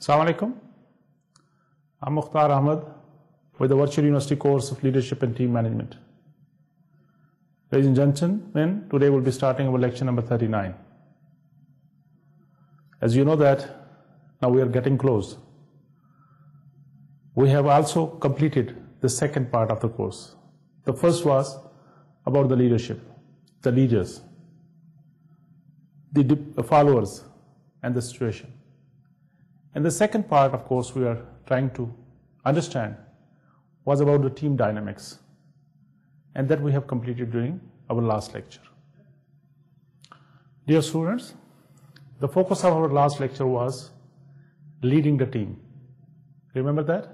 Assalamu alaikum. I'm Mukhtar Ahmed with the Virtual University course of Leadership and Team Management. Ladies and gentlemen, today we'll be starting our lecture number 39. As you know that now we are getting close. We have also completed the second part of the course. The first was about the leadership, the leaders, the followers and the situation. And the second part, of course, we are trying to understand was about the team dynamics. And that we have completed during our last lecture. Dear students, the focus of our last lecture was leading the team. Remember that?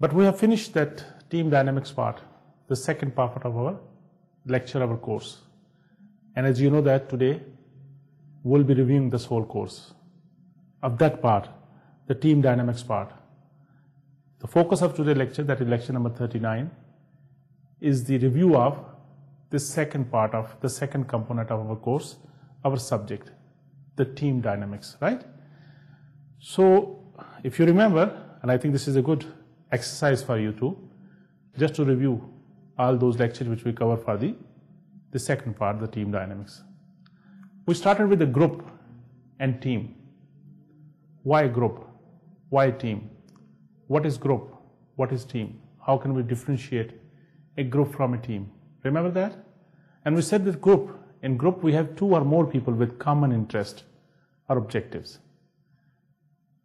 But we have finished that team dynamics part, the second part of our lecture, our course. And as you know that today, we'll be reviewing this whole course of that part, the team dynamics part. The focus of today's lecture, that is lecture number 39, is the review of this second part of the second component of our course, our subject, the team dynamics, right? So, if you remember, and I think this is a good exercise for you too, just to review all those lectures which we cover for the, the second part, the team dynamics. We started with the group and team why group why team what is group what is team how can we differentiate a group from a team remember that and we said that group in group we have two or more people with common interest or objectives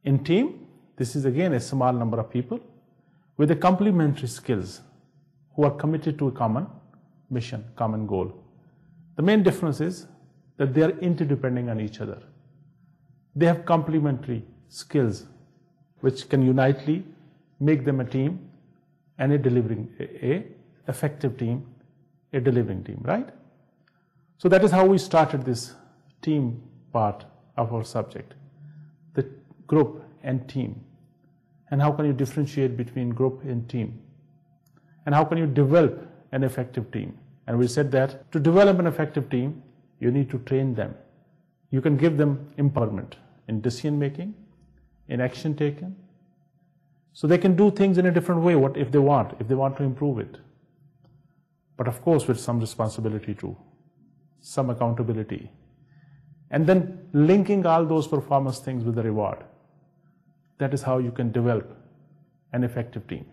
in team this is again a small number of people with the complementary skills who are committed to a common mission common goal the main difference is that they are interdependent on each other they have complementary skills which can unitely make them a team and a delivering a, effective team a delivering team right so that is how we started this team part of our subject the group and team and how can you differentiate between group and team and how can you develop an effective team and we said that to develop an effective team you need to train them you can give them empowerment in decision making in action taken. So they can do things in a different way what if they want, if they want to improve it. But of course with some responsibility too, some accountability. And then linking all those performance things with the reward. That is how you can develop an effective team.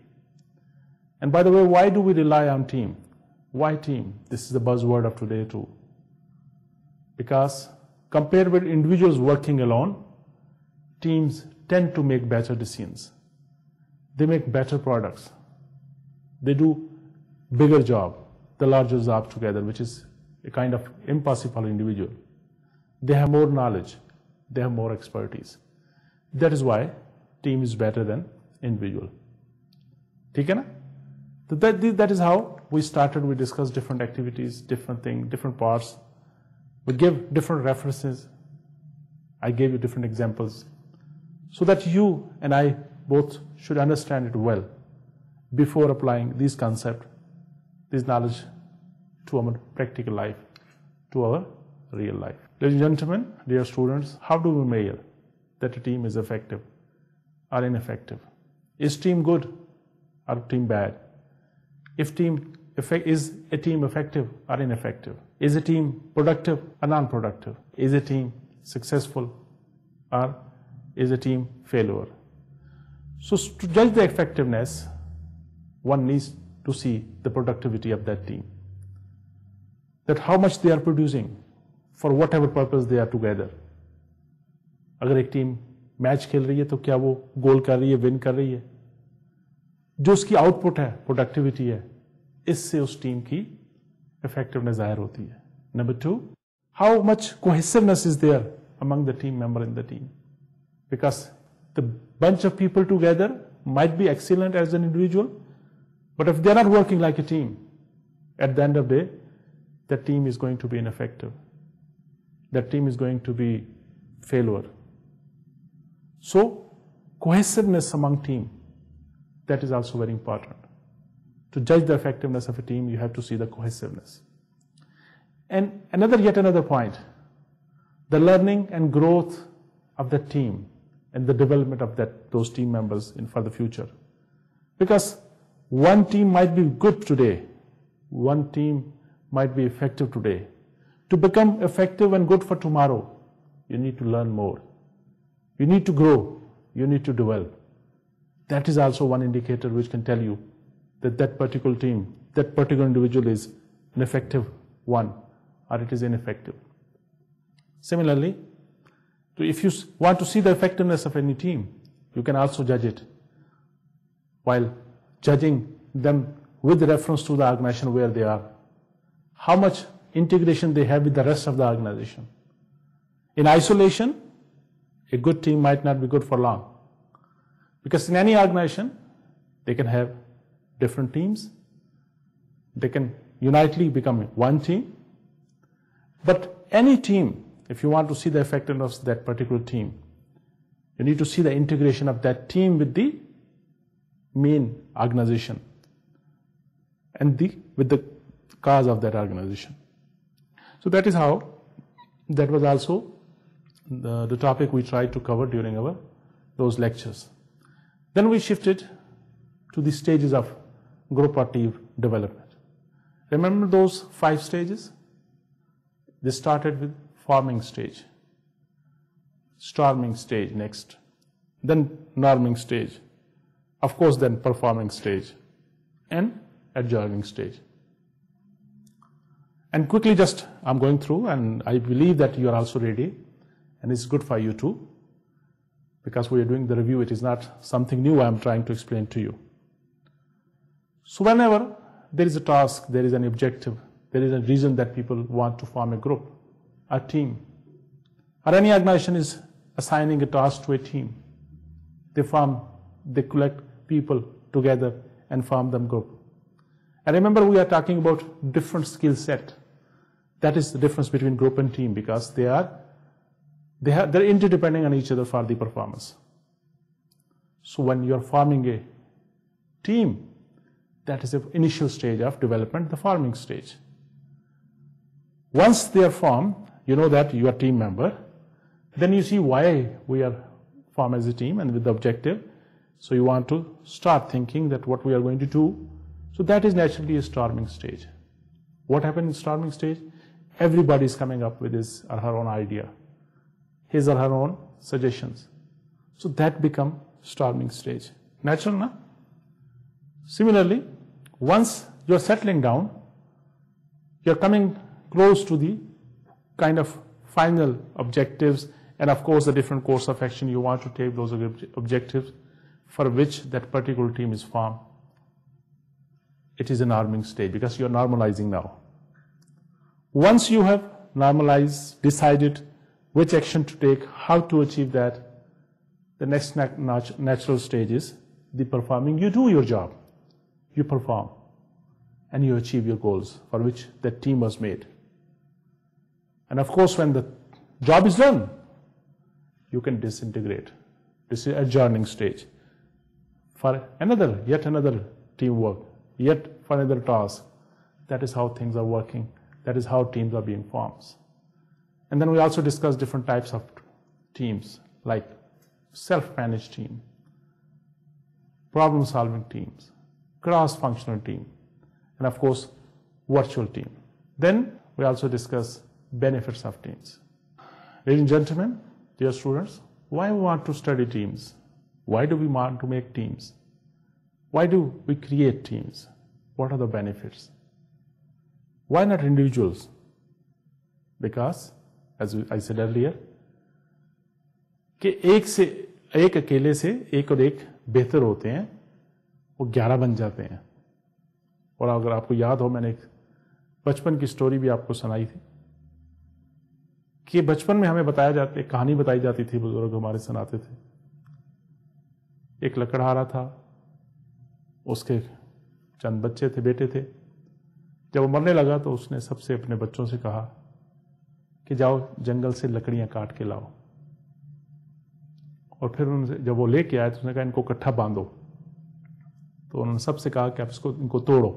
And by the way, why do we rely on team? Why team? This is the buzzword of today too. Because compared with individuals working alone, teams tend to make better decisions. They make better products. They do bigger job, the larger job together, which is a kind of impossible individual. They have more knowledge. They have more expertise. That is why team is better than individual. ठीक है ना? So that, that is how we started. We discussed different activities, different things, different parts. We give different references. I gave you different examples so that you and I both should understand it well before applying these concepts, this knowledge to our practical life, to our real life. Ladies and gentlemen, dear students, how do we measure that a team is effective or ineffective? Is team good or team bad? If team effect, is a team effective or ineffective? Is a team productive or non-productive? Is a team successful or is a team failure. So to judge the effectiveness, one needs to see the productivity of that team. That how much they are producing for whatever purpose they are together. अगर एक team match खेल रही है तो क्या वो गोल कर रही है विन कर रही है जो उसकी आउटपुट है प्रोडक्टिविटी है इससे उस टीम की इफेक्टिवनेस जाहिर होती है number two how much cohesiveness is there among the team member in the team. because the bunch of people together might be excellent as an individual, but if they're not working like a team, at the end of the day, that team is going to be ineffective. That team is going to be failure. So cohesiveness among team, that is also very important. To judge the effectiveness of a team, you have to see the cohesiveness. And another, yet another point, the learning and growth of the team and the development of that those team members in for the future. Because one team might be good today, one team might be effective today. To become effective and good for tomorrow, you need to learn more. You need to grow. You need to develop. That is also one indicator which can tell you that that particular team, that particular individual is an effective one or it is ineffective. Similarly, so if you want to see the effectiveness of any team, you can also judge it while judging them with reference to the organization where they are. How much integration they have with the rest of the organization. In isolation, a good team might not be good for long. Because in any organization, they can have different teams. They can unitely become one team. But any team if you want to see the effectiveness of that particular team, you need to see the integration of that team with the main organization and the with the cause of that organization. So that is how that was also the, the topic we tried to cover during our those lectures. Then we shifted to the stages of group or team development. Remember those five stages? This started with forming stage, storming stage next, then norming stage, of course then performing stage and adjoining stage. And quickly just I'm going through and I believe that you are also ready and it's good for you too because we are doing the review it is not something new I am trying to explain to you. So whenever there is a task, there is an objective, there is a reason that people want to form a group a team. Or any organization is assigning a task to a team. They form, they collect people together and form them group. And remember we are talking about different skill set. That is the difference between group and team because they are they have they're interdependent on each other for the performance. So when you're forming a team, that is the initial stage of development, the forming stage. Once they are formed, you know that you are team member. Then you see why we are formed as a team and with the objective. So you want to start thinking that what we are going to do. So that is naturally a storming stage. What happened in storming stage? Everybody is coming up with his or her own idea, his or her own suggestions. So that become storming stage. Natural, na? Similarly, once you are settling down, you are coming close to the kind of final objectives and of course the different course of action you want to take those objectives for which that particular team is formed. It is an arming stage because you're normalizing now. Once you have normalized, decided which action to take, how to achieve that, the next natural stage is the performing. You do your job, you perform, and you achieve your goals for which that team was made. And of course, when the job is done, you can disintegrate. This is adjourning stage for another, yet another teamwork, yet for another task. That is how things are working. That is how teams are being formed. And then we also discuss different types of teams, like self-managed team, problem-solving teams, cross-functional team, and of course, virtual team. Then we also discuss benefits of teams. Ladies and gentlemen, dear students, why we want to study teams? Why do we want to make teams? Why do we create teams? What are the benefits? Why not individuals? Because, as I said earlier, कि एक से एक अकेले से एक और एक बेहतर होते हैं वो ग्यारह बन जाते हैं और अगर आपको याद हो मैंने एक बचपन की स्टोरी भी आपको सुनाई थी कि बचपन में हमें बताया जाता एक कहानी बताई जाती थी बुजुर्ग हमारे सुनाते थे एक लकड़हारा था उसके चंद बच्चे थे बेटे थे जब वो मरने लगा तो उसने सबसे अपने बच्चों से कहा कि जाओ जंगल से लकड़ियां काट के लाओ और फिर उनसे जब वो लेके आए तो उसने कहा इनको इकट्ठा बांधो तो उन्होंने सबसे कहा कि आप इसको इनको तोड़ो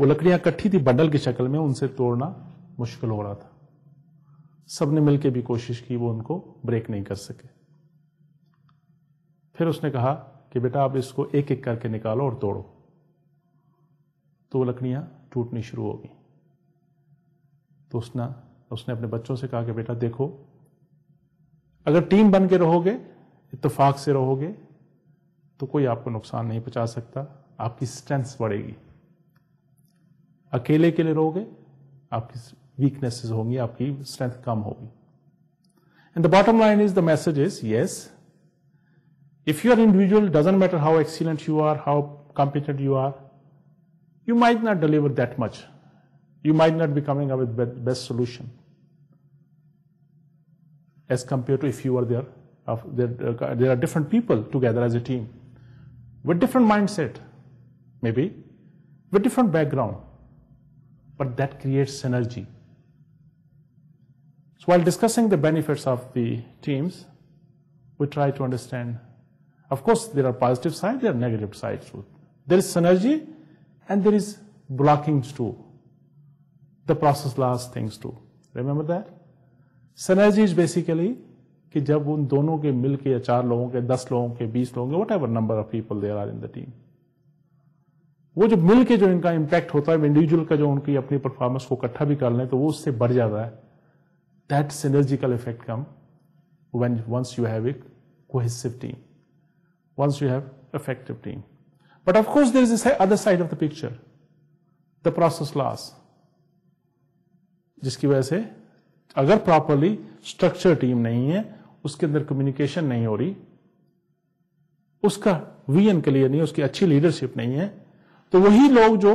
वो लकड़ियां इकट्ठी थी बंडल की शक्ल में उनसे तोड़ना मुश्किल हो रहा था सबने मिलकर भी कोशिश की वो उनको ब्रेक नहीं कर सके फिर उसने कहा कि बेटा आप इसको एक एक करके निकालो और तोड़ो तो वो लकड़ियां टूटनी शुरू हो गई तो उसने उसने अपने बच्चों से कहा कि बेटा देखो अगर टीम बन के रहोगे इतफाक से रहोगे तो कोई आपको नुकसान नहीं पहुंचा सकता आपकी स्ट्रेंथ बढ़ेगी अकेले के लिए रहोगे आपकी वीकनेसेस होंगी आपकी strength, kam होगी And the bottom line is the message is yes. if you are individual doesn't matter how excellent you are how competent you are you might not deliver that much you might not be coming up with the best solution as compared to if you are there uh, there, are different people together as a team with different mindset maybe with different background but that creates synergy so while discussing the benefits of the teams, we try to understand. Of course, there are positive sides, there are negative sides too. There is synergy and there is blockings too. The process loss things too. Remember that? Synergy is basically कि जब उन दोनों के मिल के या चार लोगों के दस लोगों के बीस लोगों के whatever number of people there are in the team वो जो मिल के जो इनका इम्पैक्ट होता है इंडिविजुअल का जो उनकी अपनी परफॉर्मेंस को इकट्ठा भी कर लें तो वो उससे बढ़ जाता है that synergical effect come when once you have a cohesive team once you have effective team but of course there is this other side of the picture the process loss जिसकी वजह से अगर प्रॉपरली स्ट्रक्चर टीम नहीं है उसके अंदर communication नहीं हो रही उसका वीएन क्लियर नहीं उसकी अच्छी लीडरशिप नहीं है तो वही लोग जो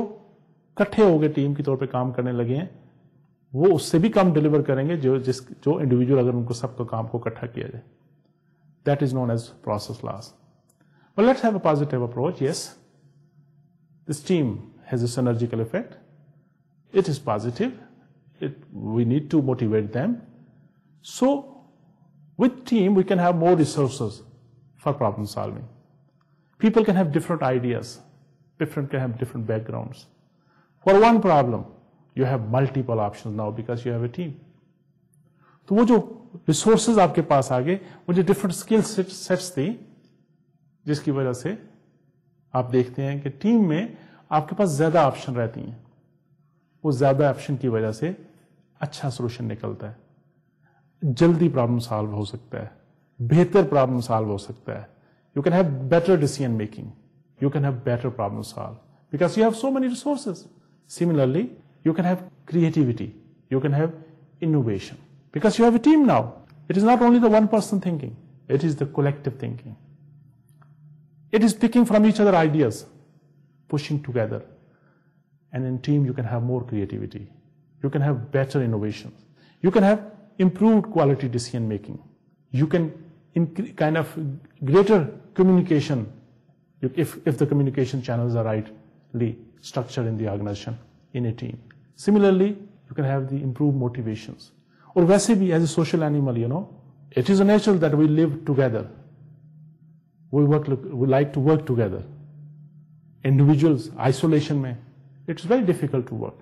इकट्ठे हो गए टीम के तौर पे काम करने लगे हैं वो उससे भी कम डिलीवर करेंगे जो जिस जो इंडिविजुअल अगर उनको सबको काम को इकट्ठा किया जाए that is known as process loss but let's have a positive approach yes this team has a synergical effect it is positive it we need to motivate them so with team we can have more resources for problem solving people can have different ideas different can have different backgrounds for one problem you have multiple option now because you have a team तो वो जो resources आपके पास आ गए मुझे different skill sets थी जिसकी वजह से आप देखते हैं कि टीम में आपके पास ज्यादा ऑप्शन रहती हैं वो ज्यादा ऑप्शन की वजह से अच्छा सोल्यूशन निकलता है जल्दी प्रॉब्लम सॉल्व हो सकता है बेहतर प्रॉब्लम सॉल्व हो सकता है you can have better decision making you can have better problem solve because you have so many resources similarly you can have creativity, you can have innovation. Because you have a team now. It is not only the one person thinking, it is the collective thinking. It is picking from each other ideas, pushing together. And in team, you can have more creativity. You can have better innovations. You can have improved quality decision making. You can inc- kind of greater communication if, if the communication channels are rightly structured in the organization in a team. Similarly, you can have the improved motivations. Or Vasibi as a social animal, you know, it is natural that we live together. We work, we like to work together. Individuals, isolation may; it's very difficult to work.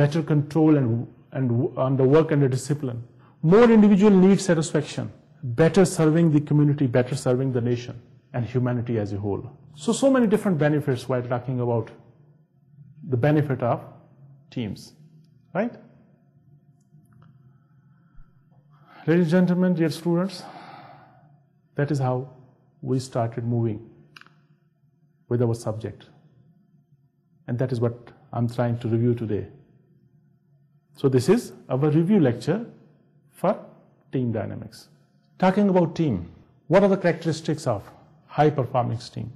Better control and and on the work and the discipline. More individual need satisfaction. Better serving the community, better serving the nation and humanity as a whole. So, so many different benefits while talking about the benefit of teams, right? Ladies and gentlemen, dear students, that is how we started moving with our subject. And that is what I'm trying to review today. So, this is our review lecture for team dynamics. Talking about team, what are the characteristics of high performing team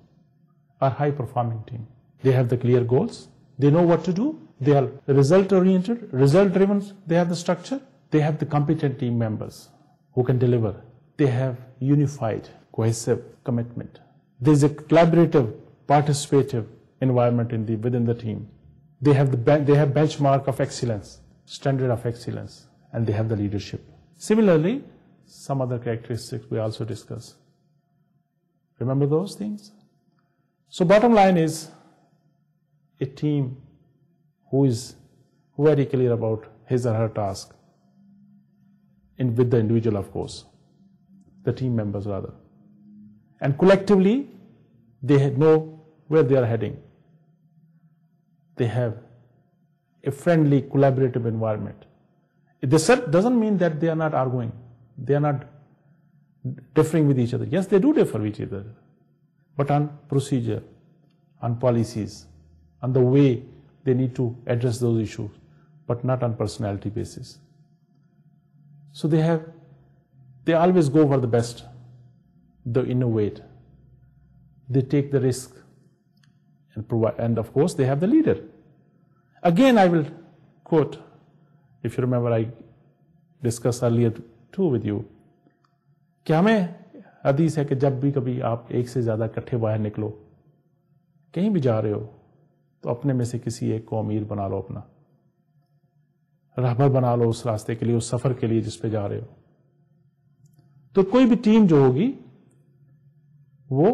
or high performing team? They have the clear goals, they know what to do. They are result oriented, result driven. They have the structure. They have the competent team members who can deliver. They have unified, cohesive commitment. There's a collaborative, participative environment in the, within the team. They have, the, they have benchmark of excellence, standard of excellence, and they have the leadership. Similarly, some other characteristics we also discuss. Remember those things? So bottom line is a team who is very clear about his or her task and with the individual of course the team members rather and collectively they know where they are heading they have a friendly collaborative environment this doesn't mean that they are not arguing they are not differing with each other yes they do differ with each other but on procedure on policies and the way they need to address those issues, but not on personality basis. So they have, they always go for the best, they innovate, they take the risk, and provide, and of course they have the leader. Again, I will quote, if you remember, I discussed earlier too with you, कि हमें हदीस है कि जब भी कभी आप एक से ज़्यादा इकट्ठे बाहर निकलो कहीं भी जा रहे हो तो अपने में से किसी एक को अमीर बना लो अपना रहबर बना लो उस रास्ते के लिए उस सफर के लिए जिसपे जा रहे हो तो कोई भी टीम जो होगी वो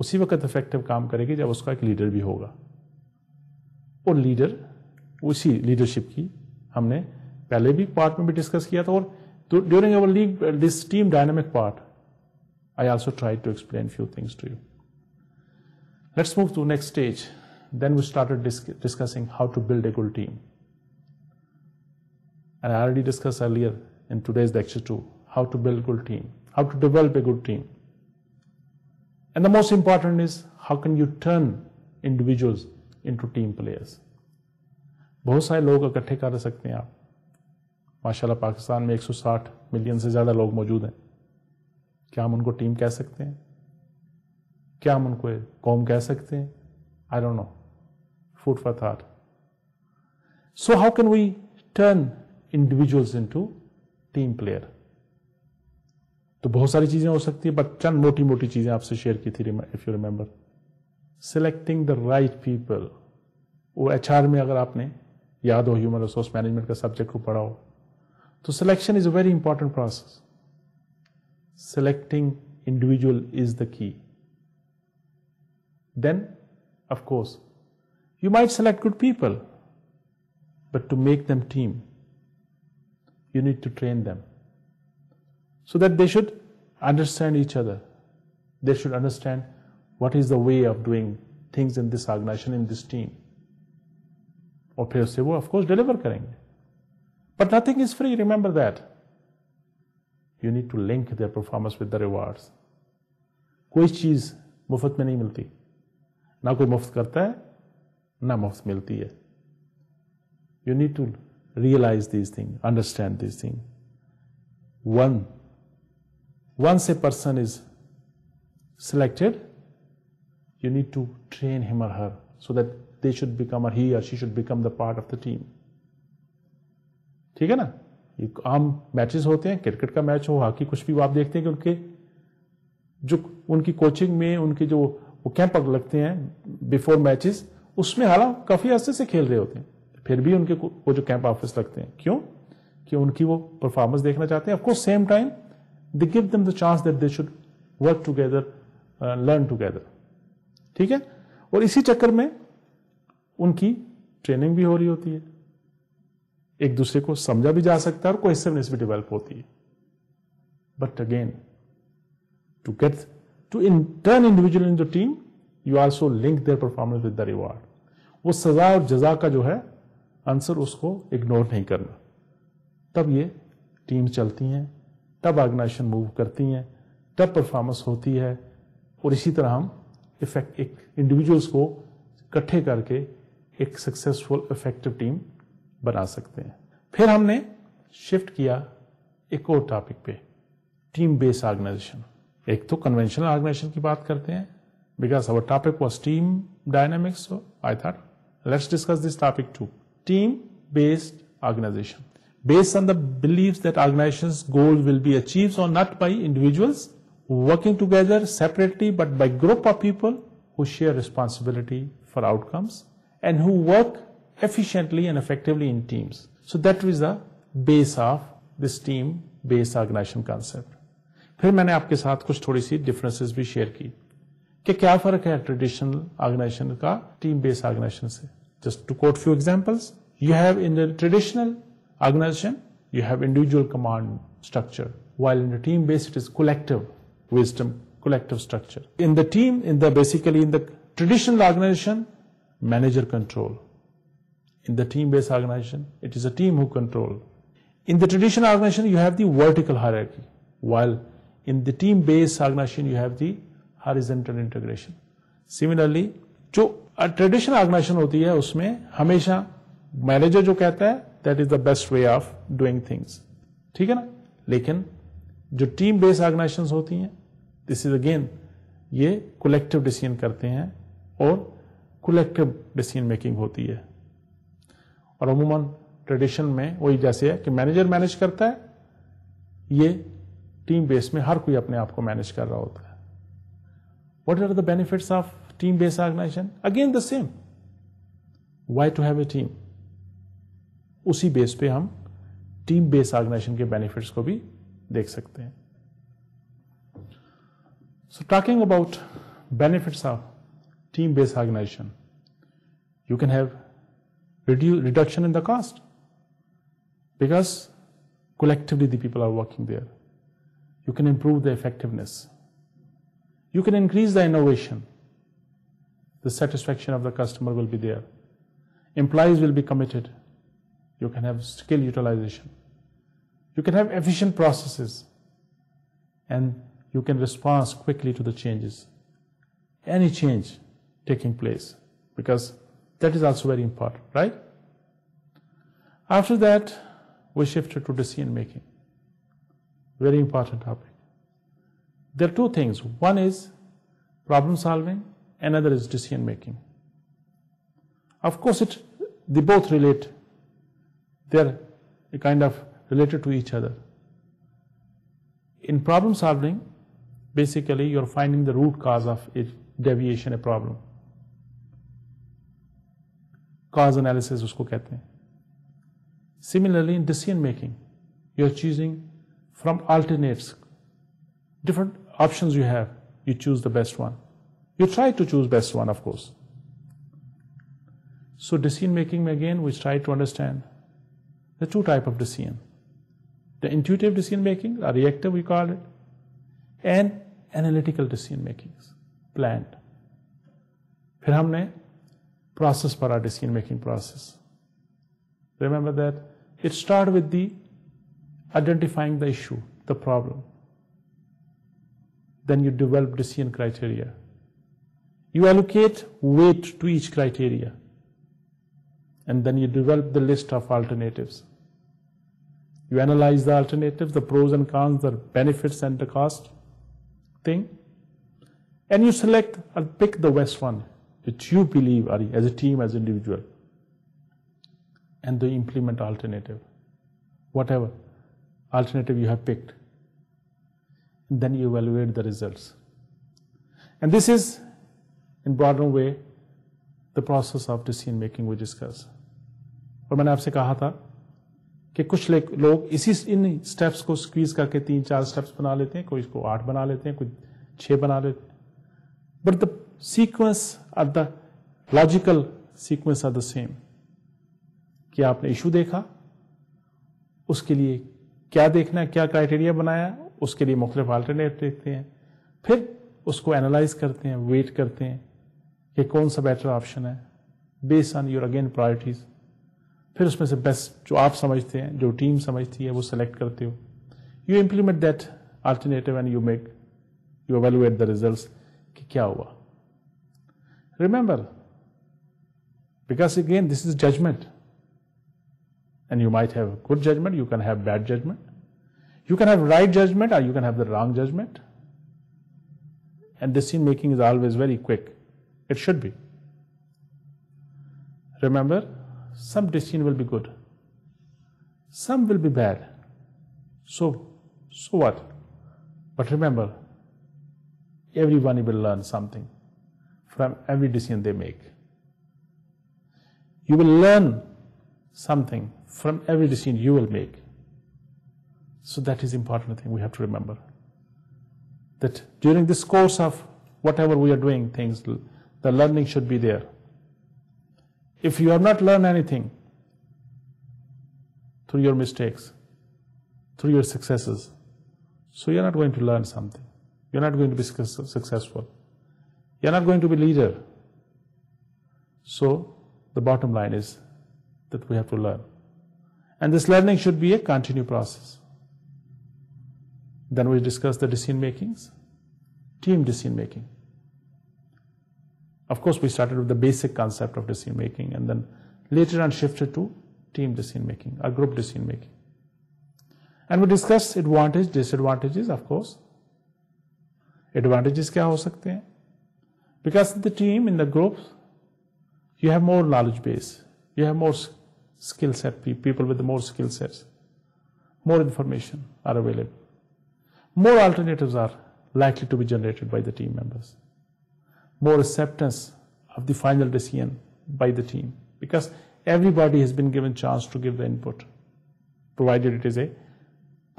उसी वक्त इफेक्टिव काम करेगी जब उसका एक लीडर भी होगा और लीडर उसी लीडरशिप की हमने पहले भी पार्ट में भी डिस्कस किया था और during our league this team dynamic part I also try to explain few things to you let's move to next stage then we started dis discussing how to build a good team. And I already discussed earlier in today's lecture too, how to build a good team, how to develop a good team. And the most important is how can you turn individuals into team players. बहुत सारे लोग इकट्ठे कर सकते हैं आप माशाल्लाह पाकिस्तान में 160 मिलियन से ज़्यादा लोग मौजूद हैं क्या हम उनको टीम कह सकते हैं क्या हम उनको कौम कह सकते हैं I don't know Food for thought. So, how can we turn individuals into team player तो बहुत सारी चीजें हो सकती है बट चंद मोटी मोटी चीजें आपसे शेयर की थी if you remember selecting the right people वो एच में अगर आपने याद हो ह्यूमन रिसोर्स मैनेजमेंट का सब्जेक्ट को पढ़ा हो तो selection is a very important process selecting individual is the key then of You might select good people, but to make them team, you need to train them so that they should understand each other. They should understand what is the way of doing things in this organization, in this team. और say, "Well, of course, deliver करेंगे But nothing is free. Remember that you need to link their performance with the rewards. कोई चीज मुफ्त में नहीं मिलती ना कोई मुफ्त करता है ना मुफ्त मिलती है you need to realize this thing understand this thing one once a person is selected you need to train him और her so that they should become or he और she should become the part of the team ठीक है ना ये आम matches होते हैं cricket का मैच हो हॉकी कुछ भी आप देखते हैं कि उनके जो उनकी कोचिंग में उनके जो वो कैंप लगते हैं बिफोर मैचेस उसमें हालांकि काफी अरसे से खेल रहे होते हैं फिर भी उनके वो जो कैंप ऑफिस लगते हैं क्यों कि उनकी वो परफॉर्मेंस देखना चाहते हैं of course same time they give them the chance that they should work together learn together ठीक है और इसी चक्कर में उनकी ट्रेनिंग भी हो रही होती है एक दूसरे को समझा भी जा सकता है और क्वेश्चननेस भी डेवलप होती है but again to get to in turn individual in the team you also link their performance with the reward वो सजा और जजा का जो है आंसर उसको इग्नोर नहीं करना तब ये टीम चलती हैं तब ऑर्गेनाइजेशन मूव करती हैं तब परफॉर्मेंस होती है और इसी तरह हम इफेक्ट एक इंडिविजुअल्स को इकट्ठे करके एक सक्सेसफुल इफेक्टिव टीम बना सकते हैं फिर हमने शिफ्ट किया एक और टॉपिक पे टीम बेस्ड ऑर्गेनाइजेशन एक तो कन्वेंशनल ऑर्गेनाइजेशन की बात करते हैं because our topic was team dynamics I thought Let's discuss this topic too. Team-based organization. Based on the beliefs that organization's goals will be achieved or not by individuals working together separately but by group of people who share responsibility for outcomes and who work efficiently and effectively in teams. So that was the base of this team based organization concept. फिर मैंने आपके साथ कुछ थोड़ी सी differences भी share की कि क्या फर्क है ट्रेडिशनल ऑर्गेनाइजेशन का टीम बेस्ड ऑर्गेनाइजेशन से just to quote few examples, you have in the traditional organization, you have individual command structure, while in the team based it is collective wisdom, collective structure. In the team, in the basically in the traditional organization, manager control. In the team based organization, it is a team who control. In the traditional organization, you have the vertical hierarchy, while in the team based organization, you have the horizontal integration. Similarly, जो traditional organization होती है उसमें हमेशा manager जो कहता है that is the best way of doing things ठीक है ना लेकिन जो टीम बेस्ड ऑर्गेनाइजेशन होती हैं दिस इज अगेन ये कोलेक्टिव डिसीजन करते हैं और कोलेक्टिव डिसीजन मेकिंग होती है और अमूमन ट्रेडिशन में वही जैसे है कि मैनेजर मैनेज करता है ये टीम बेस में हर कोई अपने आप को मैनेज कर रहा होता है what are the benefits of team-based organization, again the same. Why to have a team? उसी बेस पे हम team based organization benefits benefits को भी देख So talking about benefits of team-based organization, you can have reduction in the cost because collectively the people are working there. You can improve the effectiveness. You can increase the innovation the satisfaction of the customer will be there. Employees will be committed. You can have skill utilization. You can have efficient processes. And you can respond quickly to the changes. Any change taking place. Because that is also very important, right? After that, we shifted to decision making. Very important topic. There are two things. One is problem solving another is decision making. Of course, it they both relate. They are kind of related to each other. In problem solving, basically you are finding the root cause of a deviation, a problem. Cause analysis उसको कहते Similarly, in decision making, you are choosing from alternates, different options you have. You choose the best one. You try to choose best one, of course. So decision making again, we try to understand the two type of decision. The intuitive decision making, a reactive we call it, and analytical decision making, planned. Then we have process for decision making process. Remember that it start with the identifying the issue, the problem. Then you develop decision criteria. You allocate weight to each criteria and then you develop the list of alternatives. You analyze the alternatives, the pros and cons, the benefits and the cost thing. And you select or uh, pick the best one which you believe are as a team, as individual. And the implement alternative. Whatever alternative you have picked. then you evaluate the results. And this is and broaden away the process of decision making we discuss. और मैंने आपसे कहा था कि कुछ लोग इसी इन steps को स्क्वीज करके तीन चार स्टेप्स बना लेते हैं कोई इसको आठ बना लेते हैं कोई छह बना लेते हैं but the sequence are the logical sequence are the same कि आपने इशू देखा उसके लिए क्या देखना है क्या क्राइटेरिया बनाया उसके लिए मुख्तलिफ अल्टरनेट देखते हैं फिर उसको एनालाइज करते हैं वेट करते हैं कि कौन सा बेटर ऑप्शन है based on your again priorities फिर उसमें से बेस्ट जो आप समझते हैं जो टीम समझती है वो सेलेक्ट करते हो you implement that alternative and you make you evaluate the result कि क्या हुआ remember because again this is judgement and you might have good judgement you can have bad judgement you can have right judgement और you can have the wrong judgement and decision making is always very quick It should be. Remember, some decision will be good, some will be bad. So, so what? But remember, everyone will learn something from every decision they make. You will learn something from every decision you will make. So that is important thing we have to remember. That during this course of whatever we are doing, things the learning should be there. If you have not learned anything through your mistakes, through your successes, so you're not going to learn something. You're not going to be successful. You're not going to be leader. So the bottom line is that we have to learn. And this learning should be a continued process. Then we discuss the decision makings, team decision making. Of course, we started with the basic concept of decision making and then later on shifted to team decision making or group decision making. And we discussed advantages, disadvantages, of course. Advantages क्या हो सकते Because in the team, in the group, you have more knowledge base, you have more skill set, people with more skill sets, more information are available. More alternatives are likely to be generated by the team members more acceptance of the final decision by the team because everybody has been given chance to give the input provided it is a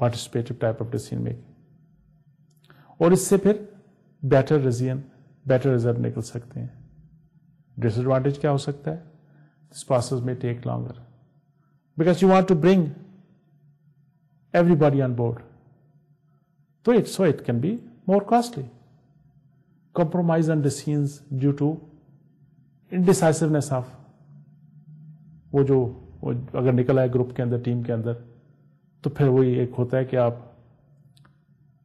participative type of decision making or is it better decision better result nikal sakte hain disadvantage kya ho sakta this process may take longer because you want to bring everybody on board so it so it can be more costly compromise on decisions due to indecisiveness of वो जो वो अगर निकला है group के अंदर team के अंदर तो फिर वही एक होता है कि आप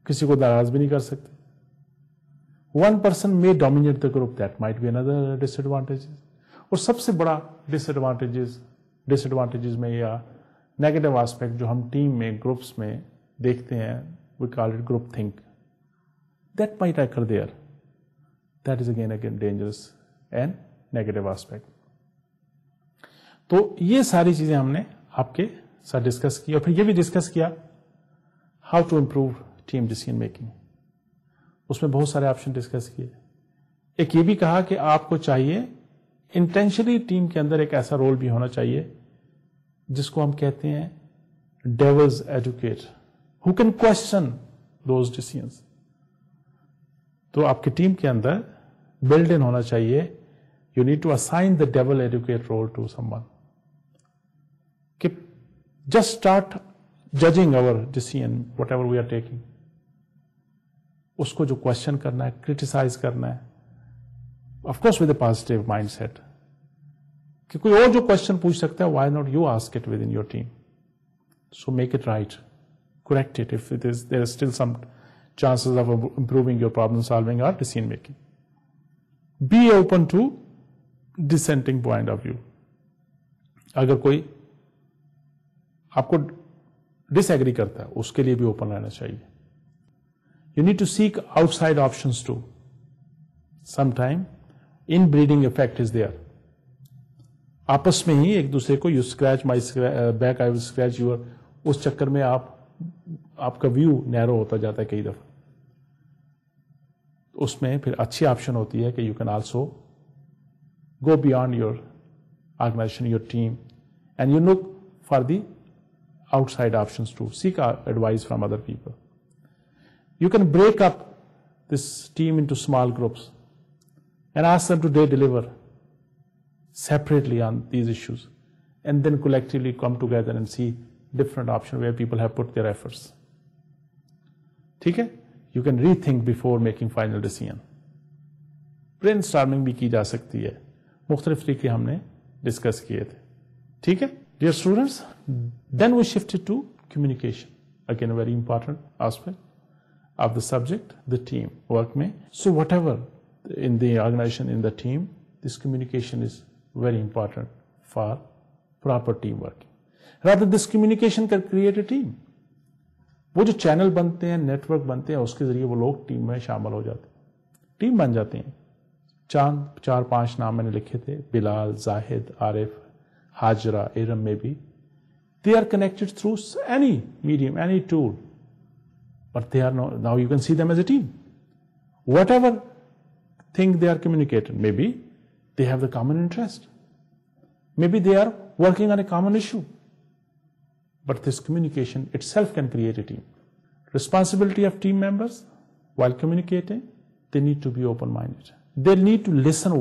किसी को नाराज भी नहीं कर सकते one person may dominate the group that might be another disadvantages और सबसे बड़ा डिसएडवांटेजेस डिसएडवांटेजेस में या नेगेटिव एस्पेक्ट जो हम टीम में ग्रुप्स में देखते हैं we call it group think that might occur there that is again again dangerous and negative aspect तो ये सारी चीजें हमने आपके साथ डिस्कस की और फिर ये भी डिस्कस किया how to improve team decision making उसमें बहुत सारे ऑप्शन डिस्कस किए एक ये भी कहा कि आपको चाहिए इंटेंशनली टीम के अंदर एक ऐसा रोल भी होना चाहिए जिसको हम कहते हैं devil's advocate who can question those decision तो आपकी टीम के अंदर बिल्ड इन होना चाहिए you need to assign the devil advocate role to someone कि just start judging our decision whatever we are taking उसको जो क्वेश्चन करना है क्रिटिसाइज करना है of course with positive mindset कि कोई और जो क्वेश्चन पूछ सकता है why not you ask it within your team so make it right correct it if it is there still some some of improving your problem solving or decision making be open to dissenting point of view अगर कोई आपको disagree करता है उसके लिए भी open रहना चाहिए you need to seek outside option to समाइम inbreeding effect is there आपस में ही एक दूसरे को you scratch my back I will scratch your उस चक्कर में आप आपका व्यू नैरो होता जाता है कई दफा उसमें फिर अच्छी ऑप्शन होती है कि you can also go beyond your organization your team and you look for the outside option to seek advice from other people you can break up this team into small groups and ask them to डे डिलीवर separately on these issues and then collectively come together and see different option where people have put their efforts ठीक है you can rethink before making final decision brain brainstorming भी की जा सकती है मुख्तलिफ तरीके हमने डिस्कस किए थे ठीक है dear students then we shifted to communication again very important aspect of the subject the team work में so whatever in the organization in the team this communication is very important for proper team working rather this communication can create a team वो जो channel बनते हैं network बनते हैं उसके जरिए वो लोग टीम में शामिल हो जाते हैं टीम बन जाती हैं चांद चार पांच नाम मैंने लिखे थे बिलाल जाहिद आरिफ हाजरा इरम में भी they are connected through any medium any tool but they are now you can see them as a team whatever think they are communicated maybe they have the common interest maybe they are working on a common issue but this communication itself can create a team. Responsibility of team members while communicating, they need to be open minded. They need to listen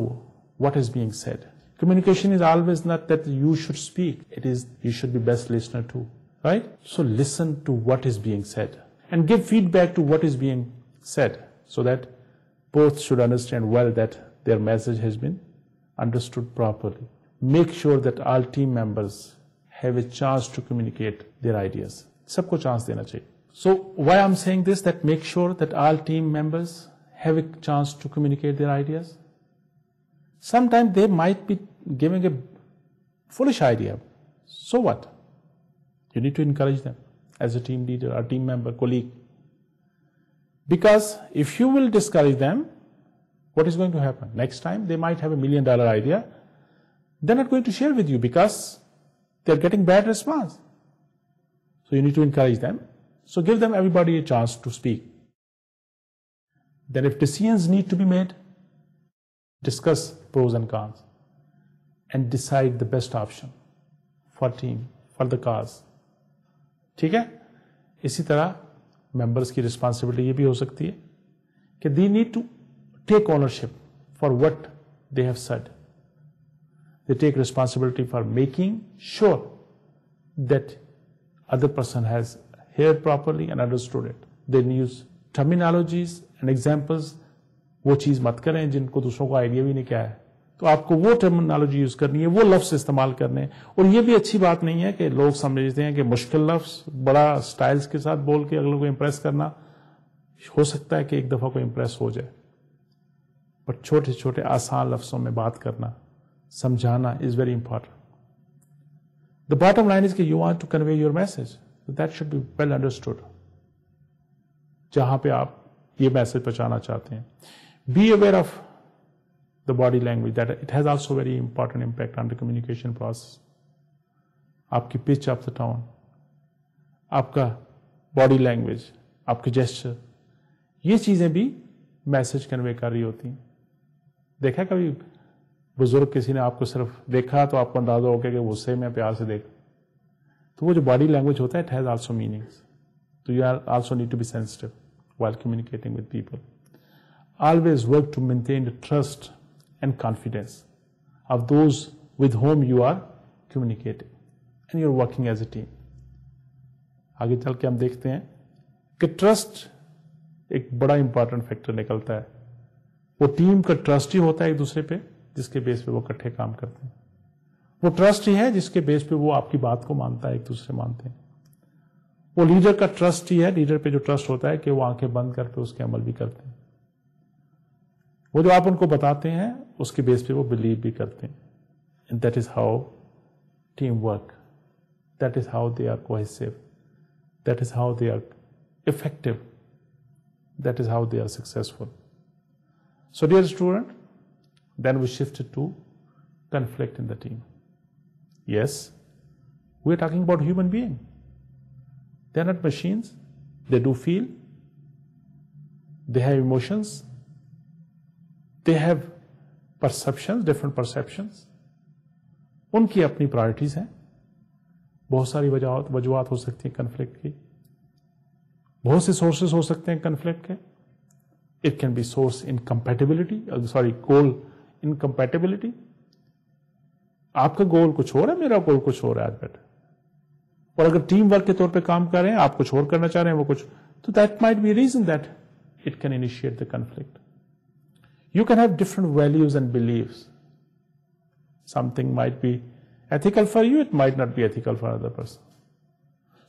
what is being said. Communication is always not that you should speak, it is you should be best listener too, right? So listen to what is being said and give feedback to what is being said so that both should understand well that their message has been understood properly. Make sure that all team members have a chance to communicate their ideas. सबको chance देना चाहिए So why I'm saying this? That make sure that all team members have a chance to communicate their ideas. Sometimes they might be giving a foolish idea. So what? You need to encourage them as a team leader or team member, colleague. Because if you will discourage them, what is going to happen? Next time they might have a million dollar idea. They're not going to share with you because They are getting bad response. So you need to encourage them. So give them everybody a chance to speak. Then if decisions need to be made, discuss pros and cons and decide the best option for team, for the cause. ठीक है इसी तरह members की responsibility ये भी हो सकती है कि they need to take ownership for what they have said they take responsibility for making sure that other person has heard properly and understood it. They use terminologies and examples वो चीज मत करें जिनको दूसरों को आइडिया भी नहीं क्या है तो आपको वो टर्मिनोलॉजी यूज करनी है वो लफ्स इस्तेमाल करने हैं और ये भी अच्छी बात नहीं है कि लोग समझते हैं कि मुश्किल लफ्स बड़ा स्टाइल्स के साथ बोल के अगलों को इम्प्रेस करना हो सकता है कि एक दफा को इम्प्रेस हो जाए पर छोटे छोटे आसान लफ्सों में बात करना समझाना is very important the bottom line is के you want to convey your message that should be well understood. जहां पे आप ये मैसेज पहुंचाना चाहते हैं be aware of the body language that it has also very important impact on the communication process आपकी pitch of the tone आपका body language आपके जेस्टर ये चीजें भी मैसेज कन्वे कर रही होती हैं देखा कभी बुजुर्ग किसी ने आपको सिर्फ देखा तो आपको अंदाजा हो गया कि गुस्से में प्यार से देख तो वो जो बॉडी लैंग्वेज होता है इट हैज आल्सो मीनिंग्स तो you are also need to be sensitive communicating with people always work to to the trust and confidence of those with whom you are communicating and you are working as a team आगे चल के हम देखते हैं कि trust एक बड़ा important factor निकलता है वो टीम का ट्रस्ट ही होता है एक दूसरे पे जिसके बेस पे वो इकट्ठे काम करते हैं वो ट्रस्ट ही है जिसके बेस पे वो आपकी बात को मानता है एक दूसरे मानते हैं वो लीडर का ट्रस्ट ही है लीडर पे जो ट्रस्ट होता है कि वो आंखें बंद करके उसके अमल भी करते हैं वो जो आप उनको बताते हैं उसके बेस पे वो बिलीव भी करते हैं and that is how team work that is how they are cohesive that is how they are effective that is how they are successful so dear student Then we shifted to conflict in the team. Yes, we're talking about human being. They're not machines. They do feel. They have emotions. They have perceptions, different perceptions. उनकी अपनी priorities हैं बहुत सारी वजह वजूहत हो सकती है कन्फ्लिक्ट की बहुत से सोर्सेस हो सकते हैं कन्फ्लिक्ट के it can be source incompatibility sorry goal incompatibility आपका गोल कुछ और है मेरा गोल कुछ और है आज बेटर और अगर टीम वर्क के तौर पे काम कर रहे हैं आप कुछ और करना चाह रहे हैं वो कुछ तो that might be reason that it can initiate the conflict you can have different values and believe something might be ethical for you it might not be ethical for other person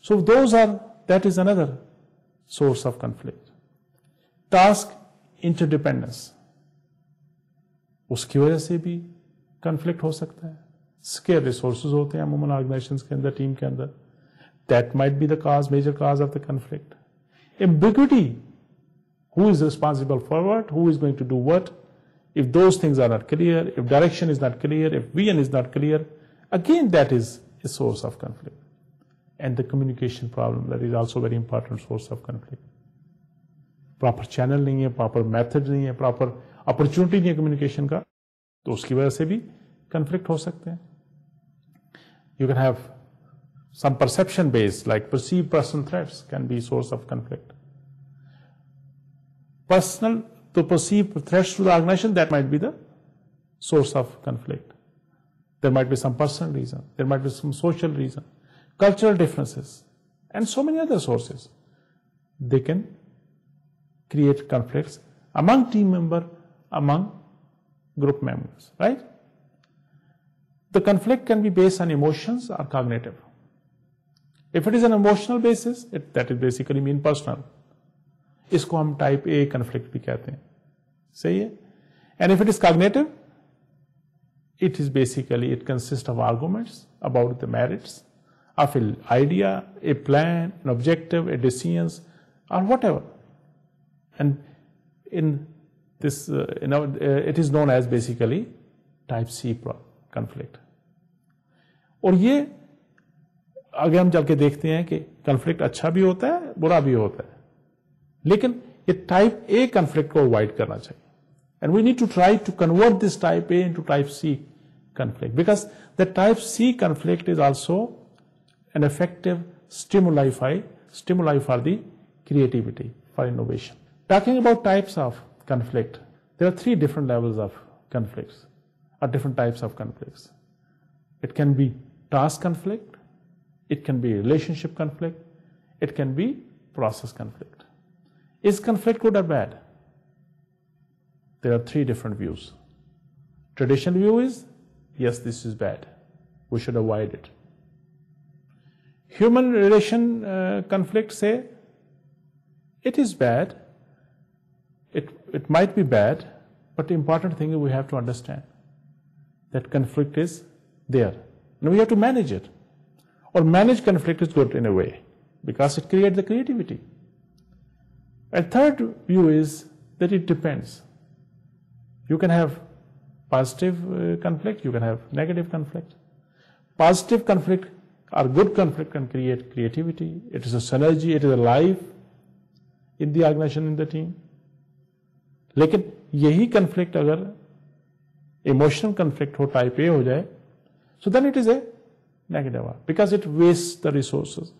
so those are that is another source of conflict task interdependence उसकी वजह से भी conflict हो सकता है square resource होते हैं अमूमन ऑर्गेनाइजेशन के अंदर टीम के अंदर that might be the cause major cause of the conflict ambiguity who is responsible for what who is going to do what if those things are not clear if direction is not clear if vision is not clear again that is a source of conflict and the communication problem that is also very important source of conflict proper channel नहीं है proper method नहीं है proper opportunity नहीं है communication का तो उसकी वजह से भी कंफ्लिक्ट हो सकते हैं you can have some perception based like perceive personal threats can be source of conflict personal to perceive threats to the that might be the source of conflict there might be some personal reason there might be some social reason cultural differences and so many other sources they can create conflict among team member among group members, right? The conflict can be based on emotions or cognitive. If it is an emotional basis, that is basically mean personal. इसको हम type A conflict भी कहते And if it is cognitive, it is basically it consists of arguments about the merits of an idea a plan an objective a decision, or whatever and in this uh, you know uh, it is known as basically type C conflict और ये आगे हम चल के देखते हैं कि conflict अच्छा भी होता है बुरा भी होता है लेकिन ये टाइप ए कन्फ्लिक्ट को अवॉइड करना चाहिए and we need to try to convert this type A into type C conflict because the type C conflict is also an effective स्टिमुलाईफाई stimuli for the creativity for innovation talking about types of conflict. There are three different levels of conflicts, or different types of conflicts. It can be task conflict, it can be relationship conflict, it can be process conflict. Is conflict good or bad? There are three different views. Traditional view is yes, this is bad, we should avoid it. Human relation uh, conflict say it is bad, it, it might be bad, but the important thing we have to understand that conflict is there. And we have to manage it. Or manage conflict is good in a way because it creates the creativity. A third view is that it depends. You can have positive uh, conflict, you can have negative conflict. Positive conflict or good conflict can create creativity. It is a synergy, it is a life in the organization, in the team. लेकिन यही conflict अगर emotional conflict हो type A हो जाए so then it is a negative because it waste the resource resources.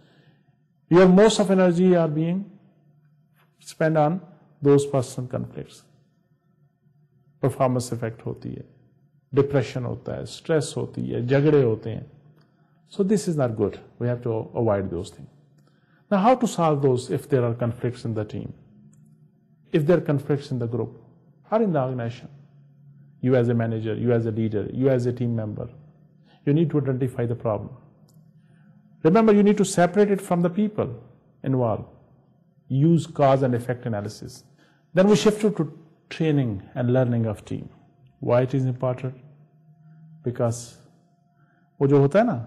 Most of energy are are spend on on personal conflict performance effect होती है depression होता है स्ट्रेस होती है झगड़े होते हैं so this is not good we have to avoid those thing ना how to solve those if there are conflict in the team If there are conflicts in the group or in the organization, you as a manager, you as a leader, you as a team member, you need to identify the problem. Remember, you need to separate it from the people involved. Use cause and effect analysis. Then we shifted to training and learning of team. Why it is important? Because वो जो होता है ना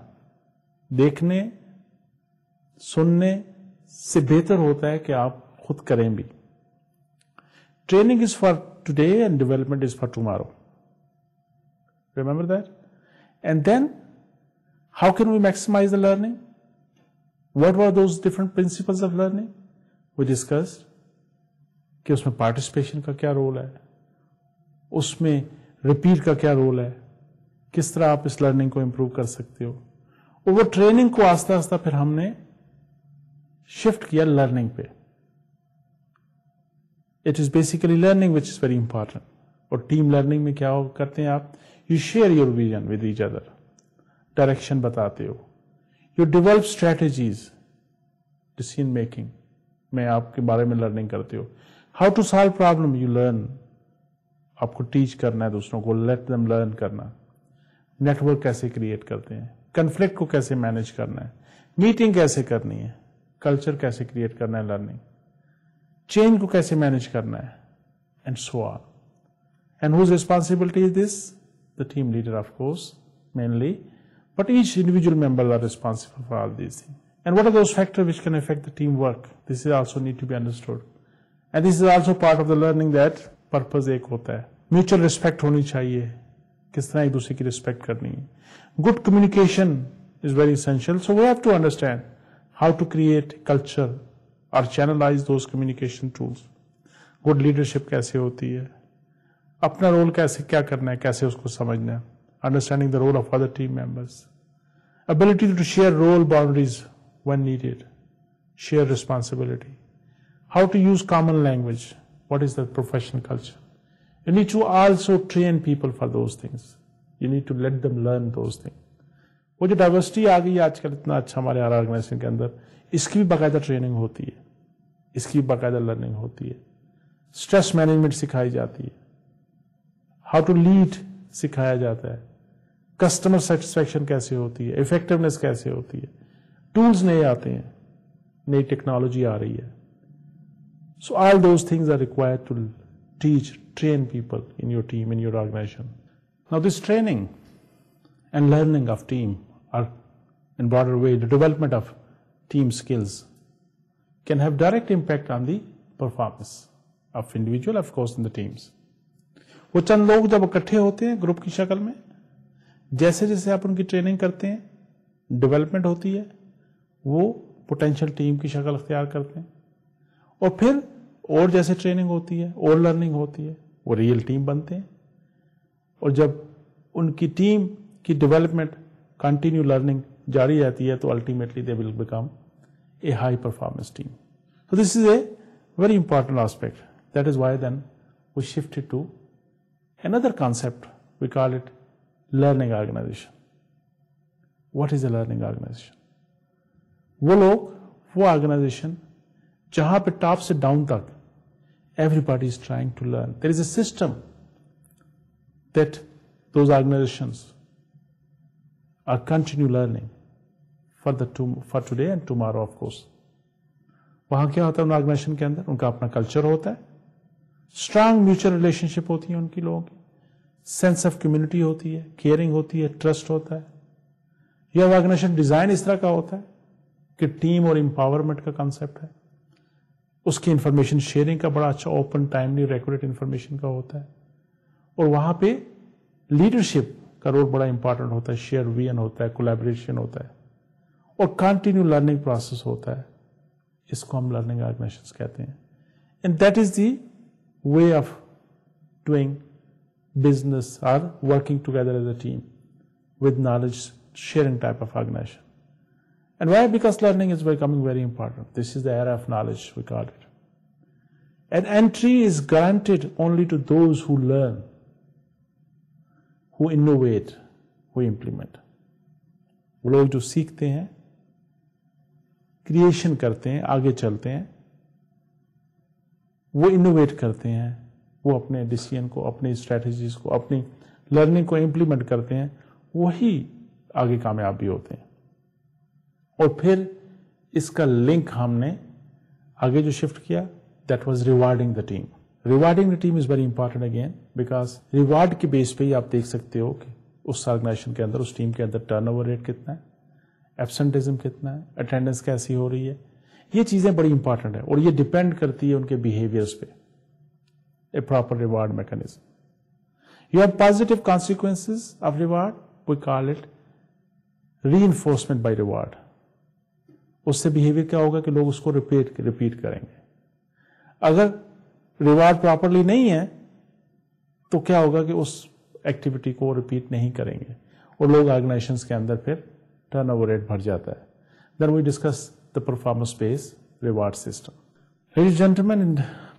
देखने सुनने से बेहतर होता है कि आप खुद करें भी training is for today and development is for tomorrow remember that and then how can we maximise the learning what were those different principles of learning we discuss कि उसमें पार्टिसिपेशन का क्या रोल है उसमें रिपीट का क्या role है किस तरह आप इस लर्निंग को इंप्रूव कर सकते हो वो ट्रेनिंग को आस्ता आस्ता फिर हमने शिफ्ट किया लर्निंग पे it is basically learning which is very important और टीम लर्निंग में क्या करते हैं आप you share your vision with each other direction बताते हो you develop strategies decision making में आपके बारे में लर्निंग करते हो how to solve problem you learn आपको टीच करना है दूसरों को लेट दम लर्न करना नेटवर्क कैसे क्रिएट करते हैं कन्फ्लिक्ट को कैसे मैनेज करना है मीटिंग कैसे करनी है कल्चर कैसे क्रिएट करना है लर्निंग चेंज को कैसे मैनेज करना है and so on and whose responsibility is this the team leader of course mainly but each individual member are responsible for all this thing and what are those factor which can affect the team work this is also need to be understood and this is also part of the learning that purpose एक होता है mutual respect होनी चाहिए किस तरह एक दूसरे की रिस्पेक्ट करनी है good communication is very essential so we have to understand how to create culture और चैनलाइज दो कम्युनिकेशन टूल्स गुड लीडरशिप कैसे होती है अपना रोल कैसे क्या करना है कैसे उसको समझना है understanding the role of other team members ability to share role boundaries one needed share responsibility how to use common language what is the professional culture you need to also train people for those things you need to let them learn those thing वो जो diversity आ गई है आजकल इतना अच्छा हमारे हर organisation के अंदर इसकी भी बाकायदा ट्रेनिंग होती है इसकी भी बाकायदा लर्निंग होती है स्ट्रेस मैनेजमेंट सिखाई जाती है हाउ टू लीड सिखाया जाता है कस्टमर सेटिस्फेक्शन कैसे होती है इफेक्टिवनेस कैसे होती है टूल्स नए आते हैं नई टेक्नोलॉजी आ रही है so all those things are required to teach train people in your team in your organization now this training and learning of team are in broader way the development of team skills can have direct impact on the performance of individual, of course, in the teams. वो चंद लोग जब इकट्ठे होते हैं group की शक्ल में जैसे जैसे आप उनकी ट्रेनिंग करते हैं डेवलपमेंट होती है वो पोटेंशियल टीम की शक्ल अख्तियार करते हैं और फिर और जैसे ट्रेनिंग होती है और लर्निंग होती है वो रियल टीम बनते हैं और जब उनकी टीम की डेवलपमेंट कंटिन्यू लर्निंग जारी रहती है तो ultimately they will become a high performance team so this is a very important aspect. That is why then we shifted to another concept. We call it learning organization. What is a learning organization? वो लोग वो organisation जहां पे top से down तक everybody is trying to learn there is a system that those organization are continue learning for the to for today and tomorrow of course वहां क्या होता है ऑर्गेनाइजेशन के अंदर उनका अपना कल्चर होता है स्ट्रांग म्यूचुअल रिलेशनशिप होती है उनकी लोगों की सेंस ऑफ कम्युनिटी होती है केयरिंग होती है ट्रस्ट होता है यह ऑर्गेनाइजेशन डिजाइन इस तरह का होता है कि टीम और एम्पावरमेंट का कॉन्सेप्ट है उसकी इंफॉर्मेशन शेयरिंग का बड़ा अच्छा ओपन टाइमली रेकुलेट इंफॉर्मेशन का होता है और वहां पे लीडरशिप का रोल बड़ा इंपॉर्टेंट होता है शेयर वियन होता है कोलेबरेशन होता है Or कंटिन्यू learning process होता है इसको हम लर्निंग ऑर्गेनाइजेशन कहते हैं and that is the way of doing business are working together as a team with sharing type of organization. And why? Because learning is becoming very important. This is the era of knowledge, we call it. An entry is granted only to those who learn, who innovate, who implement. वो लोग जो सीखते हैं creation करते हैं आगे चलते हैं वो इनोवेट करते हैं वो अपने डिसीजन को अपनी स्ट्रेटजीज को अपनी लर्निंग को इम्प्लीमेंट करते हैं वही आगे कामयाब भी होते हैं और फिर इसका लिंक हमने आगे जो शिफ्ट किया that was rewarding the team rewarding the team is very important again because reward के बेस पे ही आप देख सकते हो कि उस ऑर्गेनाइजेशन के अंदर उस टीम के अंदर टर्नओवर रेट कितना है एबसेंटिज्म कितना है अटेंडेंस कैसी हो रही है ये चीज़ें बड़ी इंपॉर्टेंट है और ये डिपेंड करती है उनके बिहेवियर्स पे a proper reward mechanism you have positive consequences of reward we call it reinforcement by reward उससे बिहेवियर क्या होगा कि लोग उसको रिपीट रिपीट करेंगे अगर रिवार्ड प्रॉपरली नहीं है तो क्या होगा कि उस एक्टिविटी को रिपीट नहीं करेंगे और लोग ऑर्गेनाइजेशन के अंदर फिर turnover rate बढ़ जाता है Then we discuss the performance based reward system. Ladies and gentlemen, in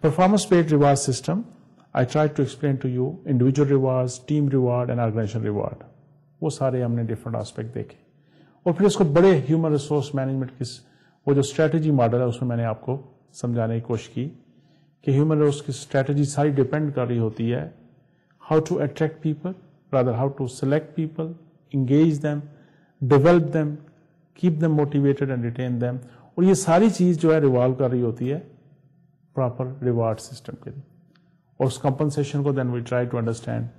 performance based reward system, I tried to explain to you individual rewards, team reward and organization reward. वो सारे हमने different aspect देखे और फिर इसको बड़े human resource management की वो जो स्ट्रेटेजी मॉडल है उसमें मैंने आपको समझाने की कोशिश की कि ह्यूमन रिसोर्स की स्ट्रेटेजी सारी डिपेंड कर रही होती है how to attract people rather how to select people engage them develop them keep them motivated and retain them और ये सारी चीज़ जो है रिवॉल्व कर रही होती है प्रॉपर रिवार्ड सिस्टम के लिए और उस कंपनसेशन को then we try to understand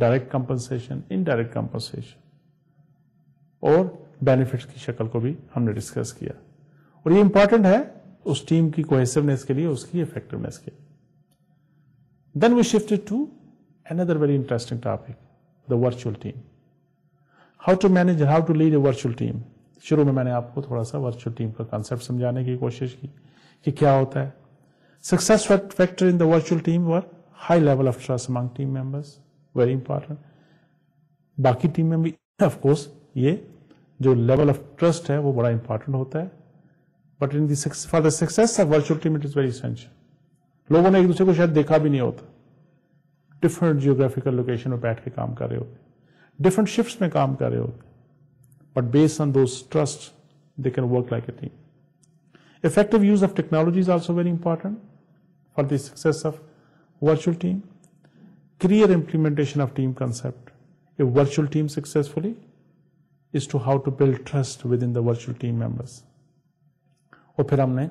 direct compensation indirect compensation और बेनिफिट्स की शक्ल को भी हमने डिस्कस किया और ये इंपॉर्टेंट है उस टीम की कोहेसिवनेस के लिए उसकी इफेक्टिवनेस के लिए then we shifted to another very interesting topic the virtual team how to manage how to lead a virtual team शुरू में मैंने आपको थोड़ा सा वर्चुअल टीम का कॉन्सेप्ट समझाने की कोशिश की कि क्या होता है success factor in the virtual team where high level of trust among team members very important बाकी टीम में भी ऑफकोर्स ये जो लेवल ऑफ ट्रस्ट है वो बड़ा इंपॉर्टेंट होता है but in for the success of virtual team it is very essential लोगों ने एक दूसरे को शायद देखा भी नहीं होता डिफरेंट जियोग्राफिकल लोकेशन में बैठ के काम कर रहे होते डिफरेंट शिफ्ट में काम कर रहे होते but based on those trust they can work like a team effective use of technology also very important for success of virtual team clear implementation of team concept a virtual team successfully is to how to build trust within the virtual team members और फिर हमने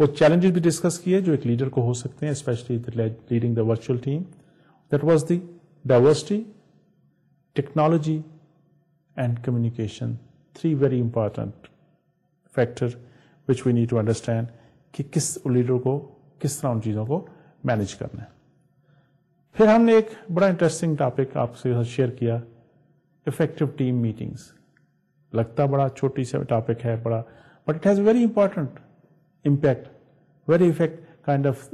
वो challenges भी discuss किए जो एक leader को हो सकते हैं specially leading the virtual team that was the diversity technology and communication three very important factor which we need to understand कि किस लीडर को किस तरह उन चीज़ों को मैनेज करना है फिर हमने एक बड़ा इंटरेस्टिंग टॉपिक आपसे शेयर किया इफेक्टिव टीम मीटिंग्स लगता बड़ा छोटी सा टॉपिक है बड़ा but it has very important impact very effect kind of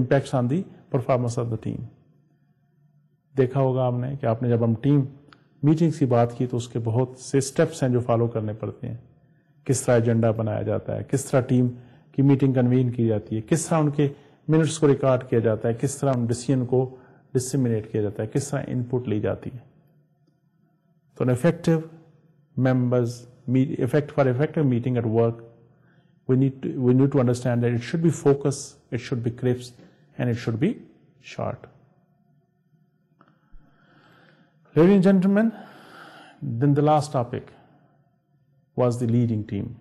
impacts on the performance of the team देखा होगा आपने कि आपने जब हम टीम मीटिंग्स की बात की तो उसके बहुत से स्टेप्स हैं जो फॉलो करने पड़ते हैं किस तरह एजेंडा बनाया जाता है किस तरह टीम की मीटिंग कन्वीन की जाती है किस तरह उनके मिनट्स को रिकॉर्ड किया जाता है किस तरह उन डिसीजन को डिसमिनेट किया जाता है किस तरह इनपुट ली जाती है तो an effective members effect for effective meeting at work we need we need to understand to understand that it should be focused it should be crisp and it should Ladies and gentlemen, then the last topic was the leading team.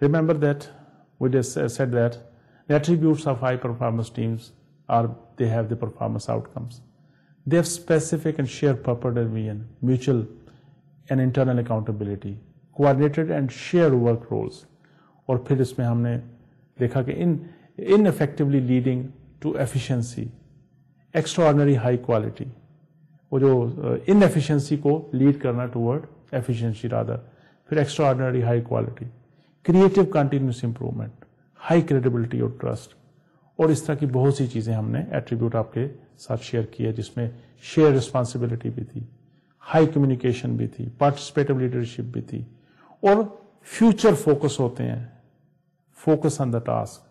Remember that we just uh, said that the attributes of high performance teams are they have the performance outcomes. They have specific and shared purpose and vision, mutual and internal accountability, coordinated and shared work roles. Or, फिर इसमें हमने देखा कि in in effectively leading to efficiency वो जो inefficiency uh, को lead करना toward efficiency rather फिर extraordinary high quality creative continuous improvement high credibility और ट्रस्ट और इस तरह की बहुत सी चीज़ें हमने एट्रीब्यूट आपके साथ शेयर की है जिसमें शेयर रिस्पॉन्सिबिलिटी भी थी हाई कम्युनिकेशन भी थी पार्टिसिपेटिव लीडरशिप भी थी और फ्यूचर फोकस होते हैं focus on the task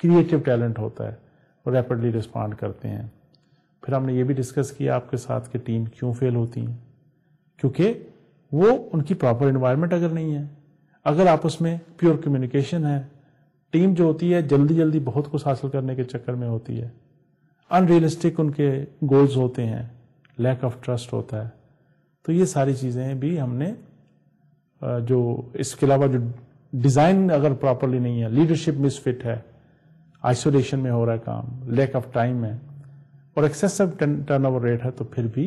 creative talent होता है और रैपिडली रिस्पॉन्ड करते हैं फिर हमने ये भी डिस्कस किया आपके साथ कि टीम क्यों फेल होती हैं क्योंकि वो उनकी प्रॉपर इन्वायरमेंट अगर नहीं है अगर आपस में प्योर कम्युनिकेशन है टीम जो होती है जल्दी जल्दी बहुत कुछ हासिल करने के चक्कर में होती है अनरियलिस्टिक उनके गोल्स होते हैं लैक ऑफ ट्रस्ट होता है तो ये सारी चीज़ें भी हमने जो इसके अलावा जो डिज़ाइन अगर प्रॉपरली नहीं है लीडरशिप मिसफिट है आइसोलेशन में हो रहा है काम लैक ऑफ टाइम है और एक्सेसिव turnover rate रेट है तो फिर भी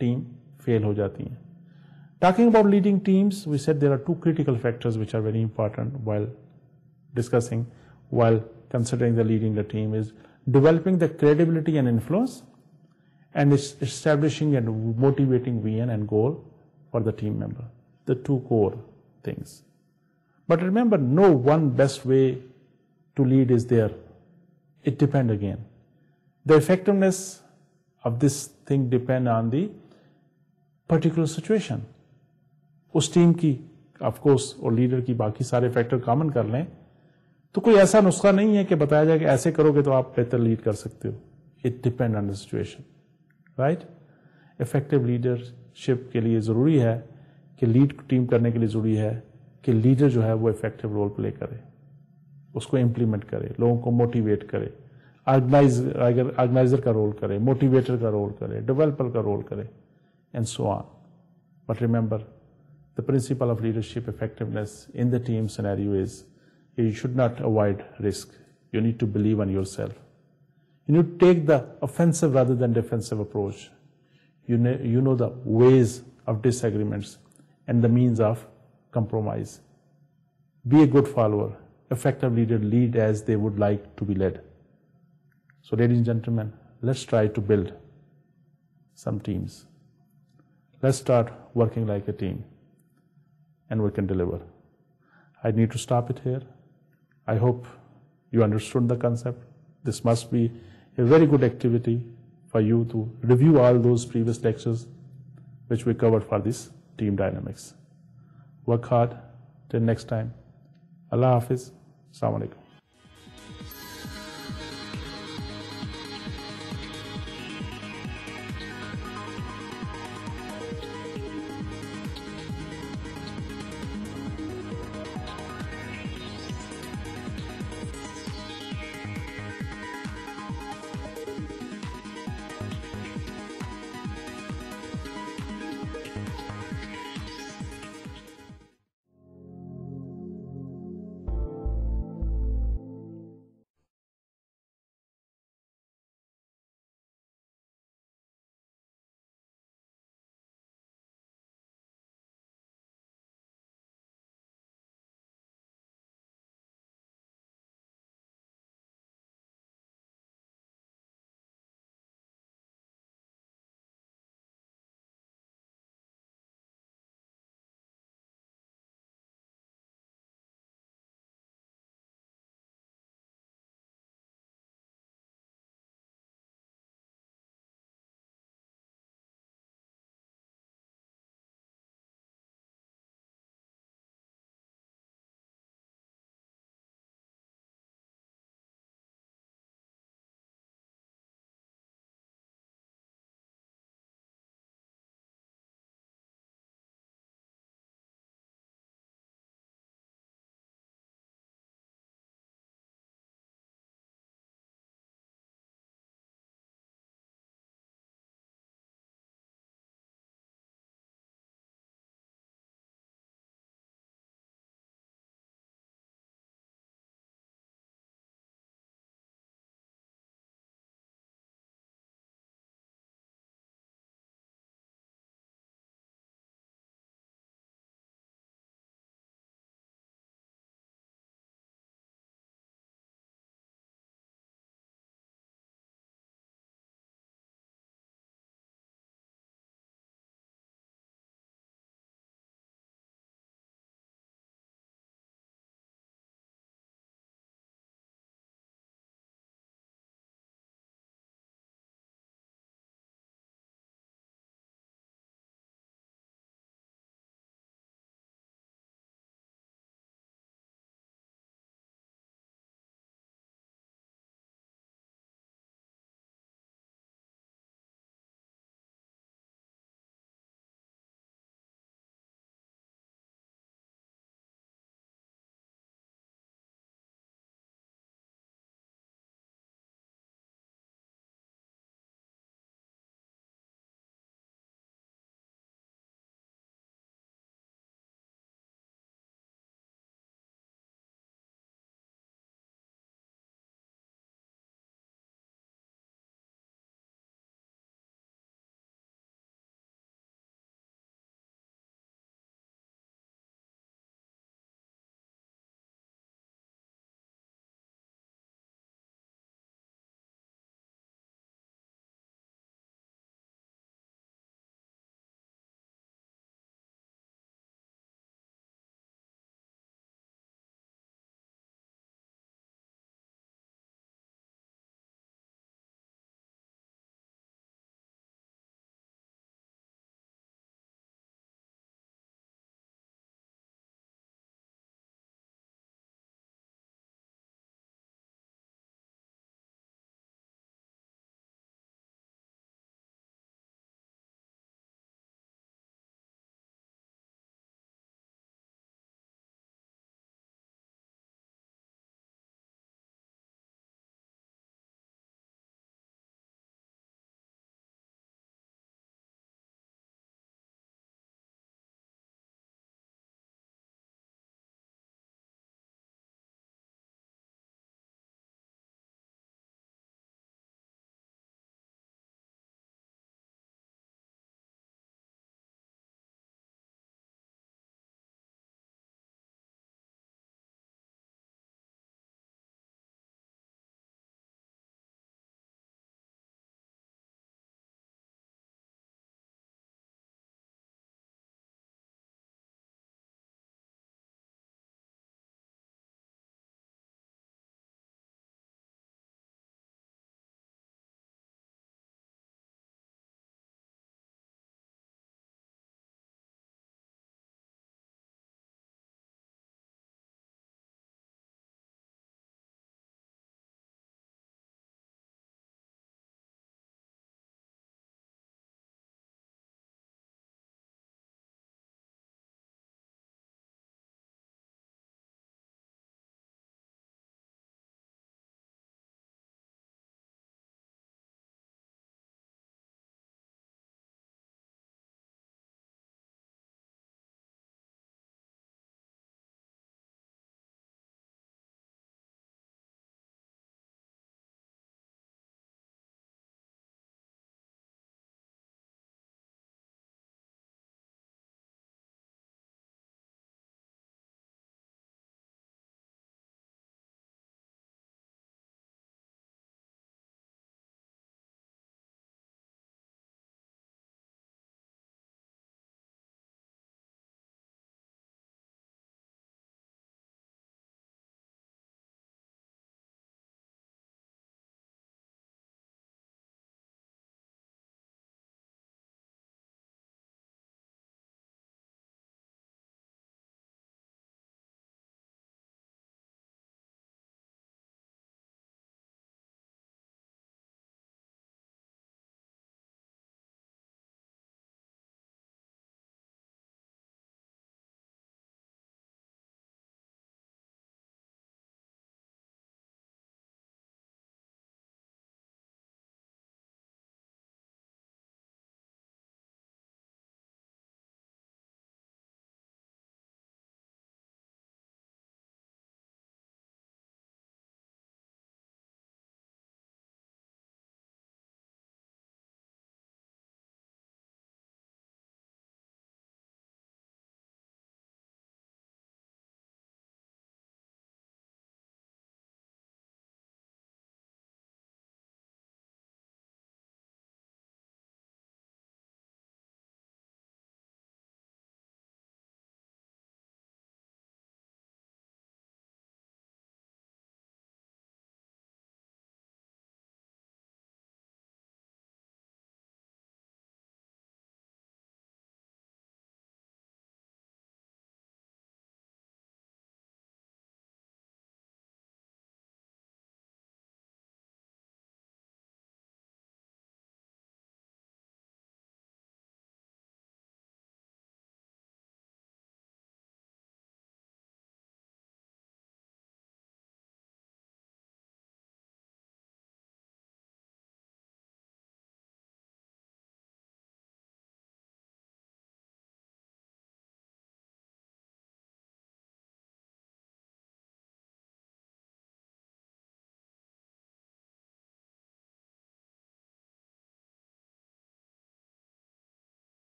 टीम फेल हो जाती है talking about leading teams we set there are two critical factors which are very important while discussing while considering the leading the team is developing the credibility and influence and establishing and motivating vision and goal for the team member. The two core things. But remember, no one best way to lead is there. It depends again The effectiveness of this thing depend on the particular situation. उस team की of course और leader की बाकी सारे factor common कर लें तो कोई ऐसा नुस्खा नहीं है कि बताया जाए कि ऐसे करोगे तो आप बेहतर लीड कर सकते हो it depend on the situation right effective leadership के लिए ज़रूरी है कि लीड टीम करने के लिए ज़रूरी है कि लीडर जो है वो इफेक्टिव रोल प्ले करे उसको इंप्लीमेंट करे लोगों को मोटिवेट करे ऑर्गेनाइजर ऑर्गेनाइजर का रोल करे मोटिवेटर का रोल करे डेवलपर का रोल करे and so on but remember the principle of leadership effectiveness in you should not avoid risk. You need to believe on yourself. You need to take the offensive rather than defensive approach. You know, you know the ways of disagreements and the means of compromise. Be a good follower. Effective leader lead as they would like to be led. So, ladies and gentlemen, let's try to build some teams. Let's start working like a team and we can deliver. I need to stop it here. I hope you understood the concept. This must be a very good activity for you to review all those previous lectures which we covered for this team dynamics. Work hard. Till next time. Allah Hafiz. Assalamu alaikum.